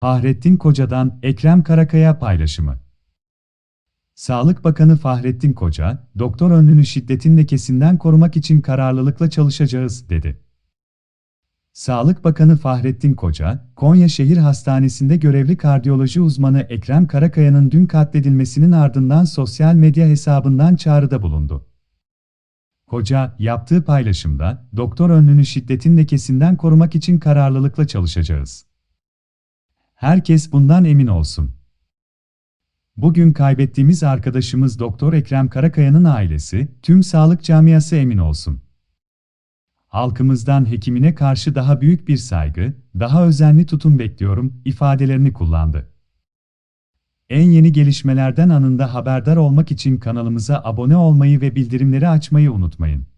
Fahrettin Koca'dan Ekrem Karakaya paylaşımı. Sağlık Bakanı Fahrettin Koca, doktor önlünü şiddetin lekesinden korumak için kararlılıkla çalışacağız, dedi. Sağlık Bakanı Fahrettin Koca, Konya Şehir Hastanesi'nde görevli kardiyoloji uzmanı Ekrem Karakaya'nın dün katledilmesinin ardından sosyal medya hesabından çağrıda bulundu. Koca, yaptığı paylaşımda, doktor önlünü şiddetin lekesinden korumak için kararlılıkla çalışacağız Herkes bundan emin olsun. Bugün kaybettiğimiz arkadaşımız Doktor Ekrem Karakaya'nın ailesi, tüm sağlık camiası emin olsun. Halkımızdan hekimine karşı daha büyük bir saygı, daha özenli tutum bekliyorum ifadelerini kullandı. En yeni gelişmelerden anında haberdar olmak için kanalımıza abone olmayı ve bildirimleri açmayı unutmayın.